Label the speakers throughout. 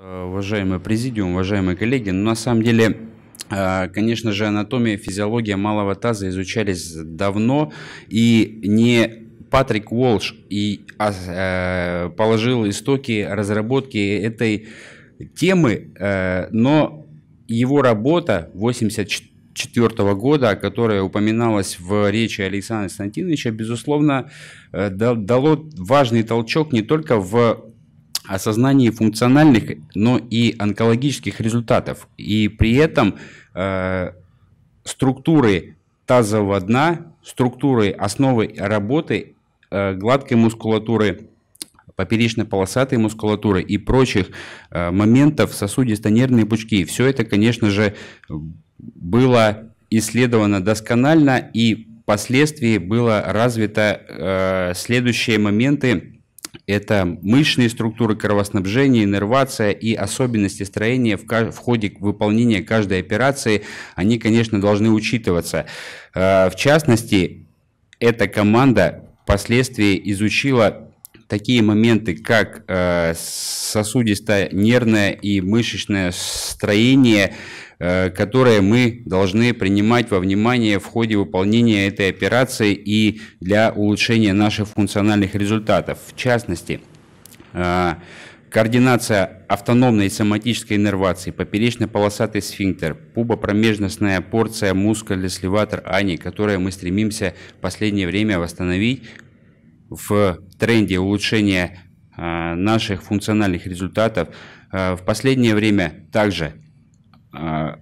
Speaker 1: Э, уважаемый президиум, уважаемые коллеги, ну, на самом деле, э, конечно же, анатомия и физиология малого таза изучались давно, и не Патрик Уолш и а, э, положил истоки разработки этой темы, но его работа 84 года, которая упоминалась в речи Александра Константиновича, безусловно, дало важный толчок не только в осознании функциональных, но и онкологических результатов. И при этом э, структуры тазового дна, структуры основы работы э, гладкой мускулатуры, поперечно-полосатой мускулатуры и прочих э, моментов сосудисто-нервные пучки. Все это, конечно же, было исследовано досконально и впоследствии было развито э, следующие моменты это мышечные структуры кровоснабжения, иннервация и особенности строения в, в ходе выполнения каждой операции, они, конечно, должны учитываться. Э, в частности, эта команда впоследствии изучила такие моменты, как э, сосудистое, нервное и мышечное строение, э, которые мы должны принимать во внимание в ходе выполнения этой операции и для улучшения наших функциональных результатов. В частности, э, координация автономной и соматической иннервации, поперечно-полосатый сфинктер, пубопромежностная порция мускулослеватор ани, которые мы стремимся в последнее время восстановить в тренде улучшения а, наших функциональных результатов. А, в последнее время также а,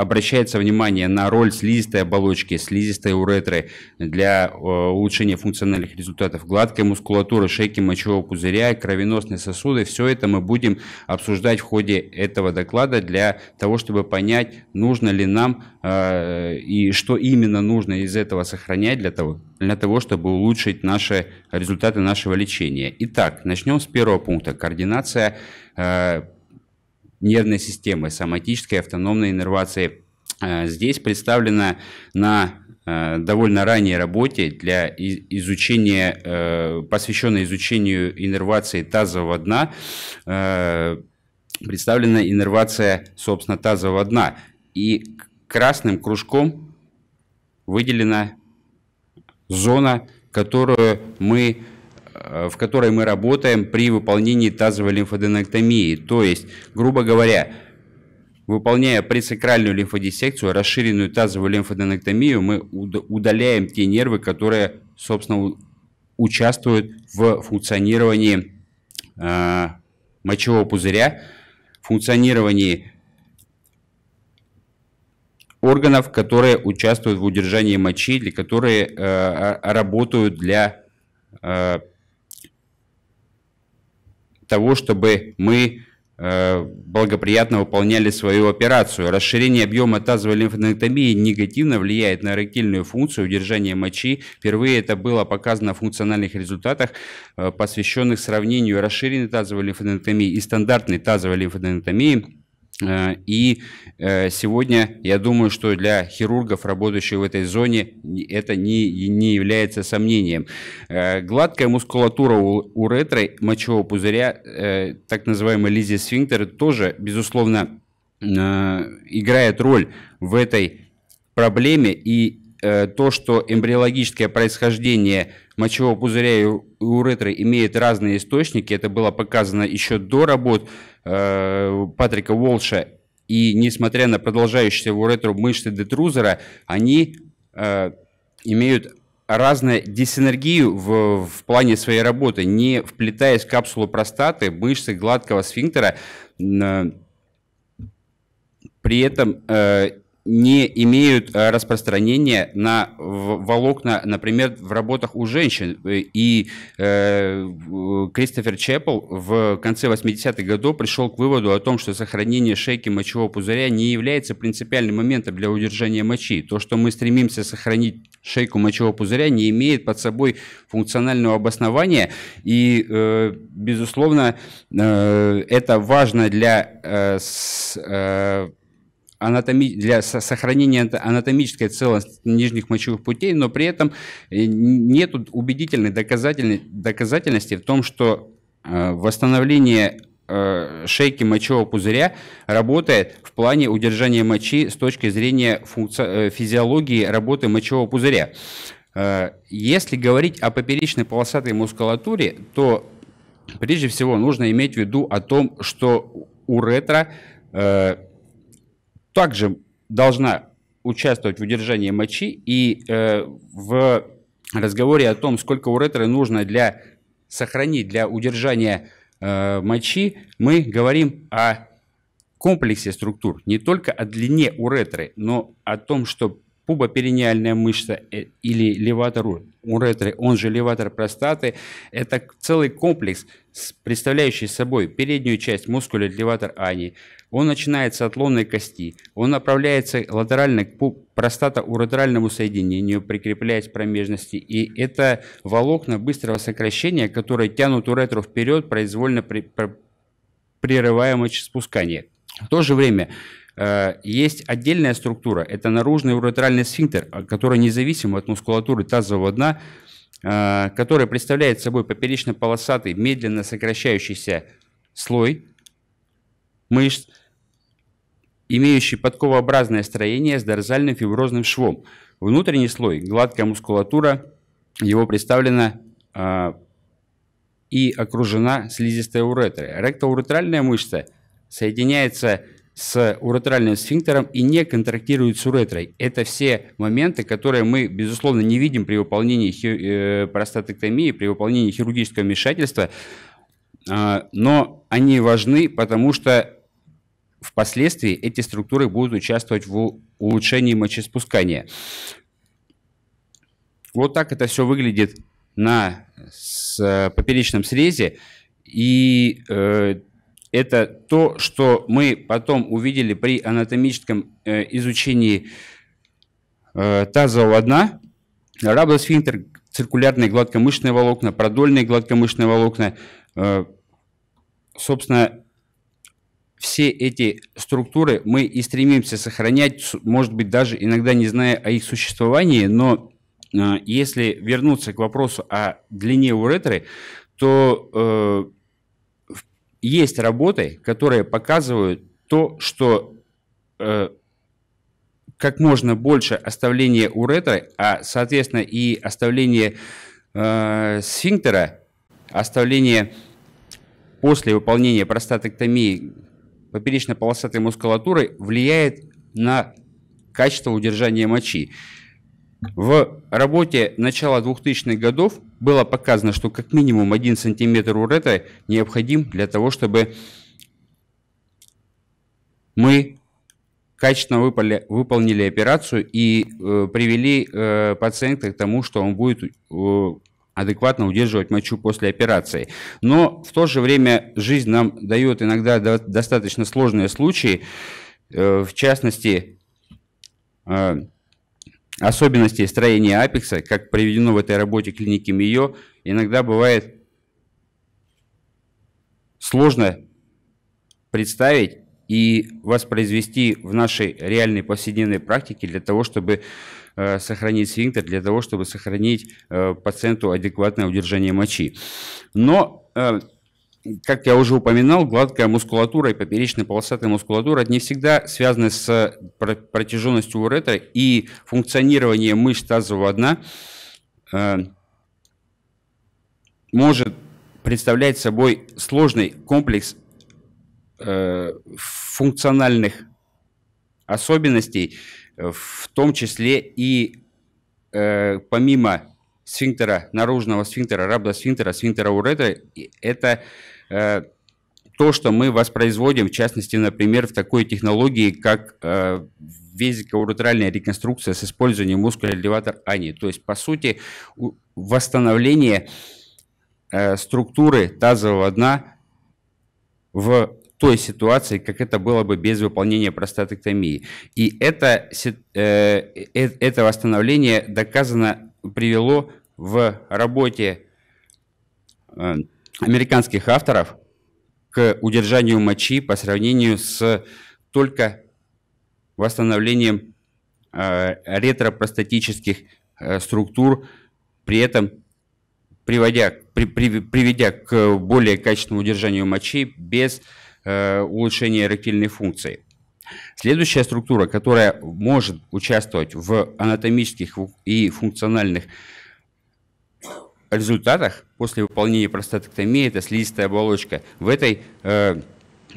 Speaker 1: обращается внимание на роль слизистой оболочки, слизистой уретры для э, улучшения функциональных результатов, гладкой мускулатуры, шейки мочевого пузыря, кровеносные сосуды. Все это мы будем обсуждать в ходе этого доклада для того, чтобы понять, нужно ли нам э, и что именно нужно из этого сохранять для того, для того, чтобы улучшить наши результаты нашего лечения. Итак, начнем с первого пункта. Координация э, нервной системы, соматической автономной иннервации. Э, здесь представлена на э, довольно ранней работе для изучения, э, посвященной изучению иннервации тазового дна, представлена иннервация, собственно, тазового дна. И красным кружком выделена зона, которую мы Э, в которой мы работаем при выполнении тазовой лимфоденэктомии, То есть, грубо говоря, выполняя предсакральную лимфодиссекцию, расширенную тазовую лимфоденэктомию, мы удаляем те нервы, которые, собственно, участвуют в функционировании э, мочевого пузыря, функционировании органов, которые участвуют в удержании мочи, или которые э, а, а, работают для э, того, чтобы мы э, благоприятно выполняли свою операцию. Расширение объема тазовой лимфоденектомии негативно влияет на эректильную функцию удержания мочи. Впервые это было показано в функциональных результатах, э, посвященных сравнению расширенной тазовой лимфоденектомии и стандартной тазовой лимфоденектомии Э, и э, сегодня, я думаю, что для хирургов, работающих в этой зоне, это не, не является сомнением. Э, гладкая мускулатура у, у ретро мочевого пузыря, так называемый лизисфинктер, тоже, безусловно, играет роль в этой проблеме. И то, что эмбриологическое происхождение мочевого пузыря и уретры имеет разные источники, это было показано еще до работ Э, Патрика Уолша, и несмотря на продолжающуюся уретру мышцы детрузера, они э, имеют разную диссинергию в, в плане своей работы, не вплетаясь в капсулу простаты, мышцы гладкого сфинктера, э, при этом э, не имеют э, распространения на волокна, например, в работах у женщин. Э, и э, Кристофер Чеппел в конце 80-х годов пришел к выводу о том, что сохранение шейки мочевого пузыря не является принципиальным моментом для удержания мочи. То, что мы стремимся сохранить шейку мочевого пузыря, не имеет под собой функционального обоснования. И, э, безусловно, э, это важно для э, с, э, анатоми... для сохранения анатомической целостности нижних мочевых путей, но при этом э, нет убедительной доказательной... доказательности в том, что э, восстановление э, шейки мочевого пузыря работает в плане удержания мочи с точки зрения функци... физиологии работы мочевого пузыря. Если говорить о поперечной полосатой мускулатуре, то прежде всего нужно иметь в виду о том, что уретра э, также должна участвовать в удержании мочи и э, в разговоре о том, сколько уретры нужно для сохранить для удержания э, мочи, мы говорим о комплексе структур, не только о длине уретры, но о том, что пубоперениальная мышца э, или леватор уретры, он же леватор простаты, это целый комплекс, представляющий собой переднюю часть мускуля леватор ани. Он начинается от лонной кости, он направляется латерально к простато-уретральному соединению, прикрепляясь к промежности, и это волокна быстрого сокращения, которые тянут уретру вперед, произвольно при, при, прерываемое спускание. В то же время Э, есть отдельная структура, это наружный уретральный сфинктер, а, который независим от мускулатуры тазового дна, э, который представляет собой поперечно-полосатый, медленно сокращающийся слой мышц, имеющий подковообразное строение с дорзальным фиброзным швом. Внутренний слой, гладкая мускулатура, его представлена э, и окружена слизистой уретрой. Ректоуретральная мышца соединяется с с уретральным сфинктером и не контрактирует с уретрой. Это все моменты, которые мы, безусловно, не видим при выполнении хи- э, простатектомии, при выполнении хирургического вмешательства, э, но они важны, потому что впоследствии эти структуры будут участвовать в улучшении мочеспускания. Вот так это все выглядит на с, э, поперечном срезе. И э, это то, что мы потом увидели при анатомическом э, изучении э, тазового дна, рабосфинктер, циркулярные гладкомышечные волокна, продольные гладкомышечные волокна. Э, собственно, все эти структуры мы и стремимся сохранять, может быть, даже иногда не зная о их существовании, но э, если вернуться к вопросу о длине уретры, то э, есть работы, которые показывают то, что э, как можно больше оставления уретры, а, соответственно, и оставление э, сфинктера, оставление после выполнения простатектомии поперечно-полосатой мускулатуры влияет на качество удержания мочи. В работе начала 2000-х годов было показано, что как минимум один сантиметр урета необходим для того, чтобы мы качественно выпали, выполнили операцию и э, привели э, пациента к тому, что он будет э, адекватно удерживать мочу после операции. Но в то же время жизнь нам дает иногда до, достаточно сложные случаи, э, в частности, э, особенности строения апекса, как приведено в этой работе клиники МИО, иногда бывает сложно представить и воспроизвести в нашей реальной повседневной практике для того, чтобы э, сохранить сфинктер, для того, чтобы сохранить э, пациенту адекватное удержание мочи. Но э, как я уже упоминал, гладкая мускулатура и поперечная полосатая мускулатура не всегда связаны с протяженностью уретра и функционированием мышц тазового дна э, может представлять собой сложный комплекс э, функциональных особенностей, в том числе и э, помимо сфинктера, наружного сфинктера, рабдосфинктера, сфинктера уретра, это Э, то, что мы воспроизводим, в частности, например, в такой технологии, как э, везикоуртральная реконструкция с использованием мускуля элеватор ани. То есть, по сути, восстановление э, структуры тазового дна в той ситуации, как это было бы без выполнения простатектомии. И это, э, э, это восстановление доказано привело в работе э, американских авторов к удержанию мочи по сравнению с только восстановлением э, ретропростатических э, структур, при этом приводя, при, при, приведя к более качественному удержанию мочи без э, улучшения эректильной функции. Следующая структура, которая может участвовать в анатомических и функциональных результатах после выполнения простатоктомии, это слизистая оболочка. В этой э,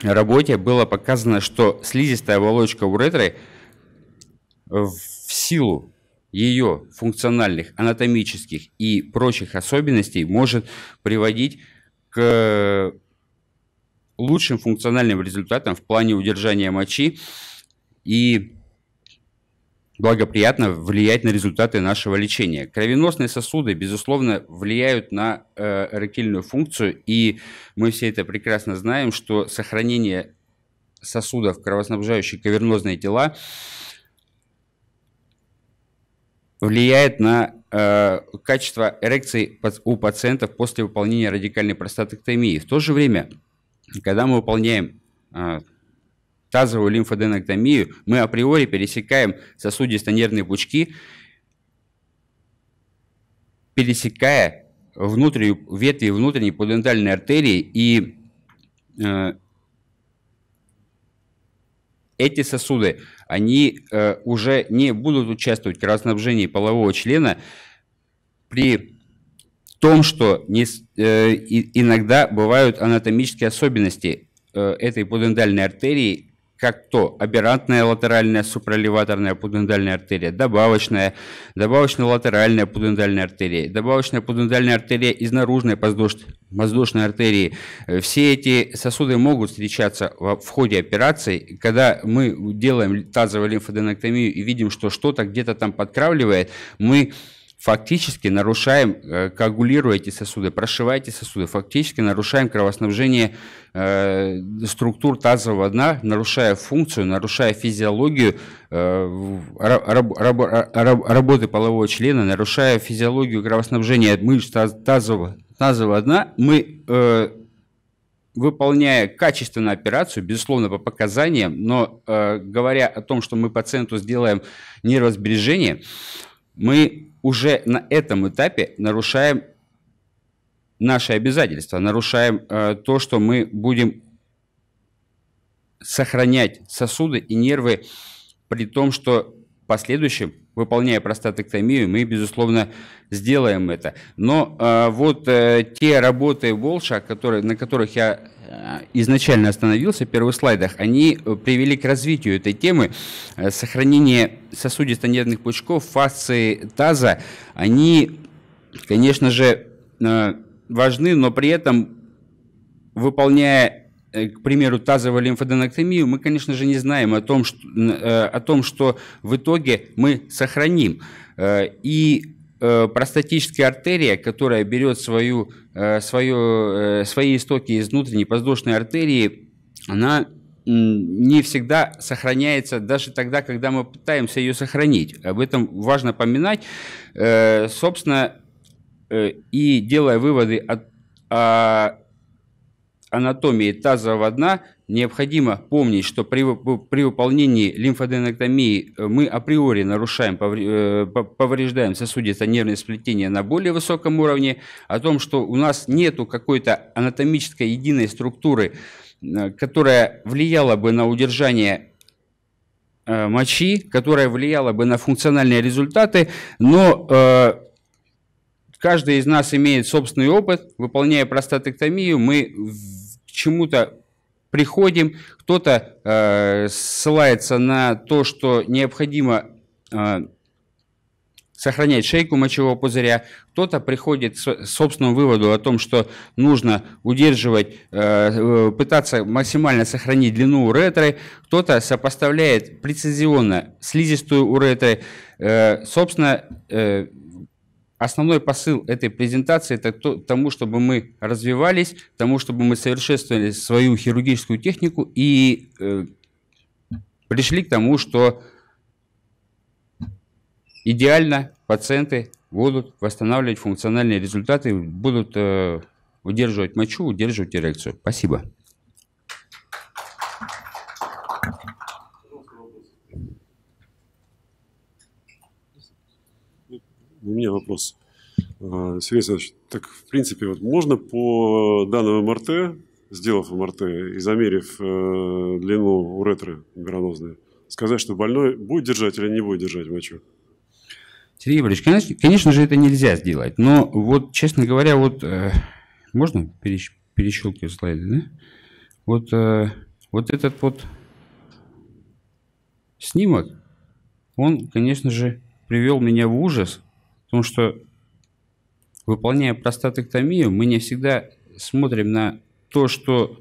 Speaker 1: работе было показано, что слизистая оболочка уретры э, в силу ее функциональных, анатомических и прочих особенностей может приводить к э, лучшим функциональным результатам в плане удержания мочи и благоприятно влиять на результаты нашего лечения. Кровеносные сосуды, безусловно, влияют на э, эректильную функцию, и мы все это прекрасно знаем, что сохранение сосудов, кровоснабжающих кавернозные тела, влияет на э, качество эрекции у пациентов после выполнения радикальной простатоктомии. В то же время, когда мы выполняем э, тазовую лимфоденэктомию мы априори пересекаем сосудисто-нервные пучки, пересекая внутреннюю, ветви внутренней подентальной артерии, и э, эти сосуды, они э, уже не будут участвовать в кровоснабжении полового члена при том, что не, э, иногда бывают анатомические особенности э, этой подендальной артерии, как то аберрантная латеральная супралеваторная пудендальная артерия, добавочная, добавочная латеральная пудендальная артерия, добавочная пудендальная артерия из наружной воздушной артерии. Э, все эти сосуды могут встречаться в ходе операции. Когда мы делаем тазовую лимфоденоктомию и видим, что что-то где-то там подкравливает, мы фактически нарушаем, э, коагулируя эти сосуды, прошивая эти сосуды, фактически нарушаем кровоснабжение э, структур тазового дна, нарушая функцию, нарушая физиологию э, раб, раб, раб, работы полового члена, нарушая физиологию кровоснабжения мышц таз, тазового, тазового дна, мы э, выполняя качественную операцию, безусловно, по показаниям, но э, говоря о том, что мы пациенту сделаем нервосбережение, мы уже на этом этапе нарушаем наши обязательства, нарушаем э, то, что мы будем сохранять сосуды и нервы, при том, что в последующем выполняя простатэктомию, мы, безусловно, сделаем это. Но э, вот э, те работы Волша, которые, на которых я э, изначально остановился в первых слайдах, они э, привели к развитию этой темы. Э, сохранение сосудисто-нервных пучков, фасции таза, они, конечно же, важны, но при этом, выполняя Э, к примеру, тазовую лимфоденоктомию, мы, конечно же, не знаем о том, что, э, о том, что в итоге мы сохраним. Э, и простатическая артерия, которая берет свою, свое, свои истоки из внутренней подвздошной артерии, она не всегда сохраняется даже тогда, когда мы пытаемся ее сохранить. Об этом важно поминать. Собственно, и делая выводы о, о анатомии тазового дна необходимо помнить, что при, при выполнении лимфоденектомии э, мы априори нарушаем, э, повреждаем сосудисто-нервное сплетения на более высоком уровне, о том, что у нас нет какой-то анатомической единой структуры, э, которая влияла бы на удержание мочи, которая влияла бы на функциональные результаты, но э, каждый из нас имеет собственный опыт. Выполняя простатектомию, мы чему-то приходим, кто-то э, ссылается на то, что необходимо э, сохранять шейку мочевого пузыря, кто-то приходит к собственному выводу о том, что нужно удерживать, э, э, пытаться максимально сохранить длину уретры, кто-то сопоставляет прецизионно слизистую уретры. Э, собственно, э, Основной посыл этой презентации – это то, тому, чтобы мы развивались, тому, чтобы мы совершенствовали свою хирургическую технику и э, пришли к тому, что идеально пациенты будут восстанавливать функциональные результаты, будут э, удерживать мочу, удерживать эрекцию. Спасибо.
Speaker 2: у меня вопрос. А, Сергей Александрович, так в принципе вот можно по данным МРТ, сделав МРТ и замерив э, длину уретры гранозной, сказать, что больной будет держать или не будет держать мочу?
Speaker 1: Сергей Борисович, конечно же, это нельзя сделать. Но вот, честно говоря, вот... Э, можно перещ, перещелкивать слайды, да? Вот, э, вот этот вот снимок, он, конечно же, привел меня в ужас – Потому что, выполняя простатэктомию, мы не всегда смотрим на то, что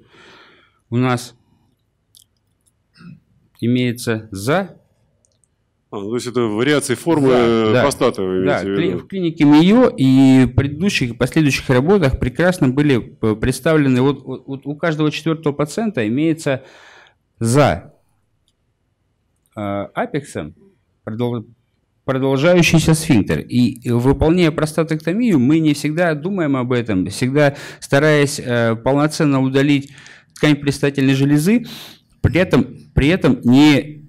Speaker 1: у нас имеется за.
Speaker 2: А, ну, то есть это вариации формы э, да, простаты. Да, да в, в
Speaker 1: клинике МИО и предыдущих и последующих работах прекрасно были э, представлены, вот, вот у каждого четвертого пациента имеется за э, апексом продолжающийся сфинктер. И э, выполняя простатэктомию, мы не всегда думаем об этом, всегда стараясь э, полноценно удалить ткань предстательной железы, при этом, при этом не,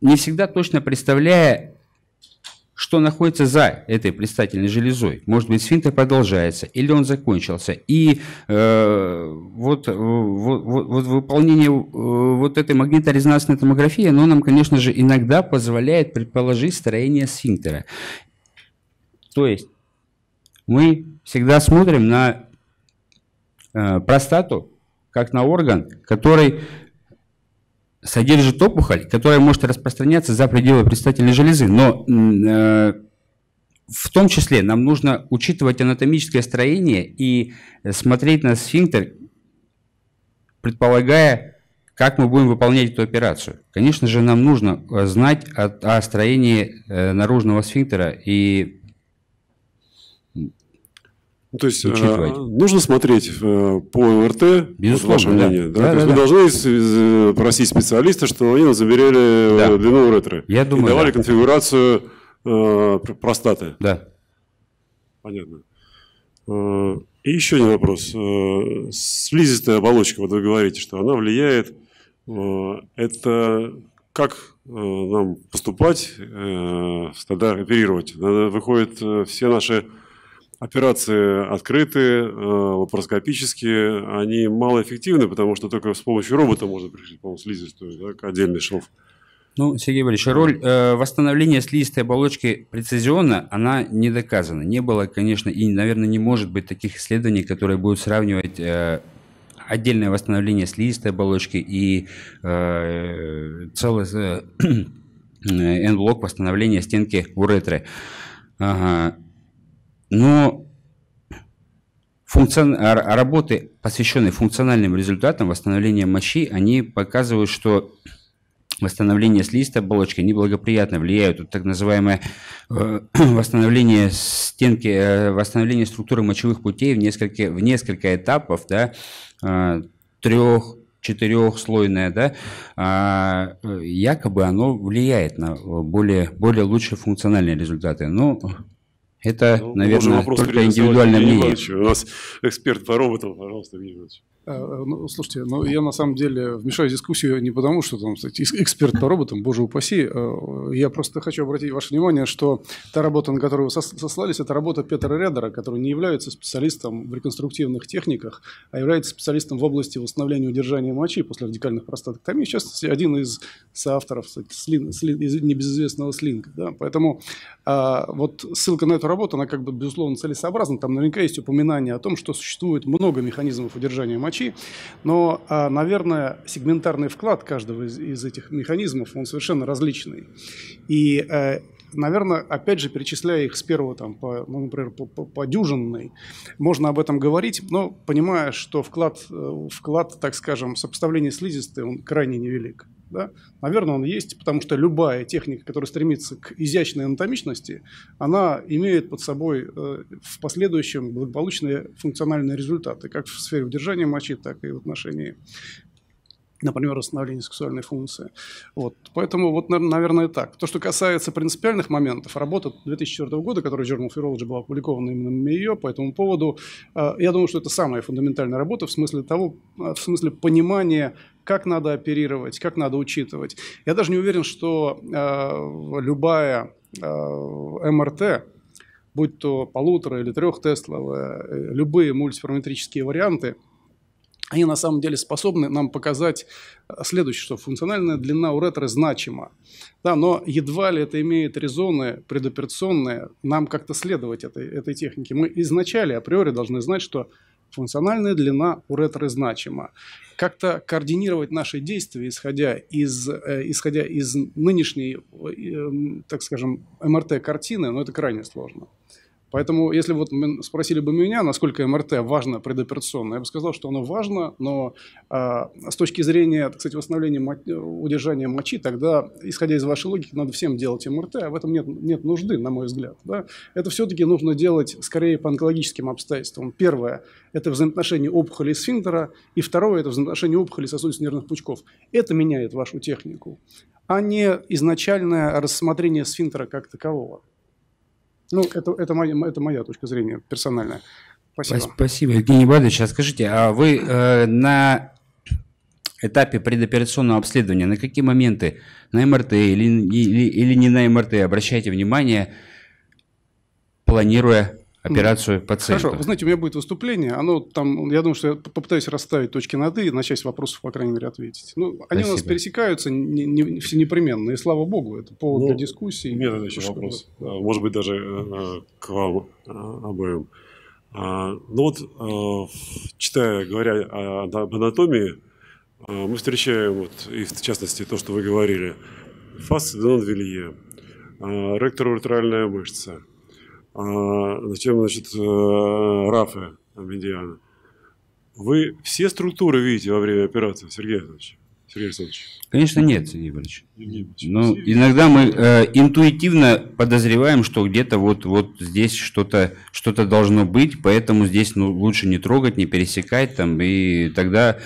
Speaker 1: не всегда точно представляя что находится за этой предстательной железой. Может быть, сфинктер продолжается, или он закончился. И э, вот, вот, э, вот, вот выполнение э, вот этой магниторезонансной томографии, оно нам, конечно же, иногда позволяет предположить строение сфинктера. То есть мы всегда смотрим на э, простату как на орган, который содержит опухоль, которая может распространяться за пределы предстательной железы. Но э, в том числе нам нужно учитывать анатомическое строение и смотреть на сфинктер, предполагая, как мы будем выполнять эту операцию. Конечно же, нам нужно э, знать о, о строении э, наружного сфинктера и ну, то есть э, нужно смотреть э, по РТ, Безусловно, ваше мнение. Да. Да? Да, то да, есть да. вы
Speaker 2: должны э, просить специалиста, что они замеряли э, да. длину уретры. Я думаю, и давали да. конфигурацию э, простаты. Да. Понятно. И еще один вопрос. Слизистая оболочка, вот вы говорите, что она влияет. Это как нам поступать, тогда оперировать? Выходит все наши Операции открыты, э, лапароскопические, они малоэффективны, потому что только с помощью робота можно пришить, по-моему, слизистую, так, отдельный шов.
Speaker 1: Ну, Сергей Валерьевич, роль э, восстановления слизистой оболочки прецизионно, она не доказана. Не было, конечно, и, наверное, не может быть таких исследований, которые будут сравнивать э, отдельное восстановление слизистой оболочки и э, целый э, э N-блок восстановления стенки уретры. Ага. Но функцион... работы, посвященные функциональным результатам восстановления мочи они показывают, что восстановление слизистой оболочки неблагоприятно влияют. вот так называемое э, восстановление стенки, э, восстановление структуры мочевых путей в несколько, в несколько этапов, да, э, трех, четырехслойное, да, а, якобы оно влияет на более, более лучшие функциональные результаты. Но ну, это, ну, наверное, только индивидуальное мнение. у нас
Speaker 3: эксперт по роботам, пожалуйста, Евгений Иванович. Э, э, ну, слушайте, ну я на самом деле вмешаюсь в дискуссию не потому, что там, кстати, эксперт по роботам, боже упаси. Э, я просто хочу обратить ваше внимание, что та работа, на которую вы сослались, это работа Петра Редера, который не является специалистом в реконструктивных техниках, а является специалистом в области восстановления удержания мочи после радикальных простатоктомий. В частности, один из соавторов кстати, слин, слин, из небезызвестного слинга. Да? Поэтому а, вот ссылка на эту работу, она как бы, безусловно, целесообразна. Там наверняка есть упоминание о том, что существует много механизмов удержания мочи, врачи. Но, а, наверное, сегментарный вклад каждого из, из этих механизмов, он совершенно различный. И э, наверное, опять же, перечисляя их с первого, там, по, ну, например, по, по, по дюжинной, можно об этом говорить, но понимая, что вклад, э, вклад так скажем, сопоставление слизистой, он крайне невелик. Да? Наверное, он есть, потому что любая техника, которая стремится к изящной анатомичности, она имеет под собой э, в последующем благополучные функциональные результаты, как в сфере удержания мочи, так и в отношении например, восстановление сексуальной функции. Вот. Поэтому, вот, наверное, так. То, что касается принципиальных моментов, работа 2004 года, которая в Journal of Urology была опубликована именно ее по этому поводу, э, я думаю, что это самая фундаментальная работа в смысле того, э, в смысле понимания как надо оперировать, как надо учитывать. Я даже не уверен, что э, любая э, МРТ, будь то полутора или трехтесловая, э, любые мультипараметрические варианты, они на самом деле способны нам показать э, следующее, что функциональная длина уретры значима. Да, но едва ли это имеет резоны предоперационные, нам как-то следовать этой, этой технике. Мы изначально априори должны знать, что функциональная длина у ретро значима. Как-то координировать наши действия, исходя из, э, исходя из нынешней, э, так скажем, МРТ-картины, но ну, это крайне сложно. Поэтому, если вот спросили бы меня, насколько МРТ важно предоперационно, я бы сказал, что оно важно, но э, с точки зрения, так сказать, восстановления мо удержания мочи, тогда, исходя из вашей логики, надо всем делать МРТ, а в этом нет, нет нужды, на мой взгляд. Да? Это все-таки нужно делать скорее по онкологическим обстоятельствам. Первое – это взаимоотношение опухоли и сфинктера, и второе – это взаимоотношение опухоли сосудистых нервных пучков. Это меняет вашу технику, а не изначальное рассмотрение сфинктера как такового. Ну, это, это, моя, это моя точка зрения персональная. Спасибо.
Speaker 1: Спасибо, Евгений Владимирович. А скажите, а вы э, на этапе предоперационного обследования на какие моменты на МРТ или, или, или не на МРТ обращайте внимание, планируя операцию да. пациента. Хорошо,
Speaker 3: вы знаете, у меня будет выступление, оно там, я думаю, что я попытаюсь расставить точки над «и» и на часть вопросов, по крайней мере, ответить. Ну, они Спасибо. у нас пересекаются не, не, все непременно, и слава богу, это повод ну, для дискуссии. У меня еще вопрос,
Speaker 2: было. А, может быть, даже э, к вам э, обоим. А, ну вот, э, читая, говоря об анатомии, мы встречаем, вот, и в частности, то, что вы говорили, фасцидон вилье, ректор мышца – а, зачем, значит, э, Рафа Медиана? Вы все структуры видите во время операции, Сергей Александрович? Сергей
Speaker 1: Александрович. Конечно, нет, Сергей Иванович. Но ну, иногда мы э, интуитивно подозреваем, что где-то вот, вот здесь что-то что должно быть, поэтому здесь ну, лучше не трогать, не пересекать, там, и тогда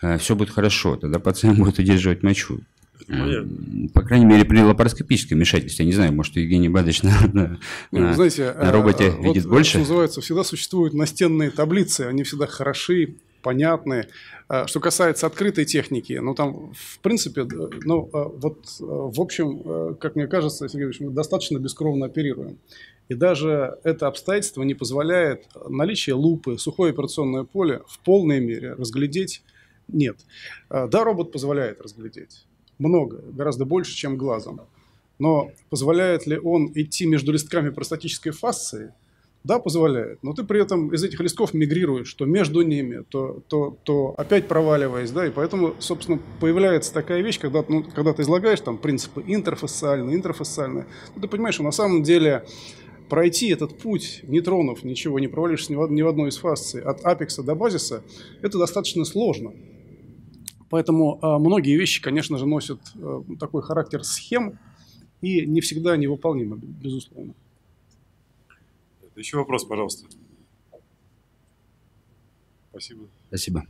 Speaker 1: э, все будет хорошо, тогда пациент будет удерживать мочу.
Speaker 3: Понятно.
Speaker 1: По крайней мере, при лапароскопическом вмешательстве. Я не знаю, может, Евгений Бадыч на, на, ну, на, знаете, на э, роботе вот, видит э, больше. Что
Speaker 3: называется, всегда существуют настенные таблицы, они всегда хороши, понятны. Э, что касается открытой техники, ну там, в принципе, ну вот, в общем, как мне кажется, Сергей Ильич, мы достаточно бескровно оперируем. И даже это обстоятельство не позволяет наличие лупы, сухое операционное поле в полной мере разглядеть нет. Да, робот позволяет разглядеть много, гораздо больше, чем глазом. Но позволяет ли он идти между листками простатической фасции? Да, позволяет. Но ты при этом из этих листков мигрируешь, то между ними, то, то, то опять проваливаясь. Да? И поэтому, собственно, появляется такая вещь, когда, ну, когда ты излагаешь там, принципы интерфасциальные, интерфасциальные. Ну, ты понимаешь, что на самом деле пройти этот путь, не тронув ничего, не провалишься ни в, ни в одной из фасций, от апекса до базиса, это достаточно сложно. Поэтому а, многие вещи, конечно же, носят э, такой характер схем и не всегда невыполнимы, безусловно.
Speaker 2: Еще вопрос, пожалуйста. Спасибо.
Speaker 1: Спасибо.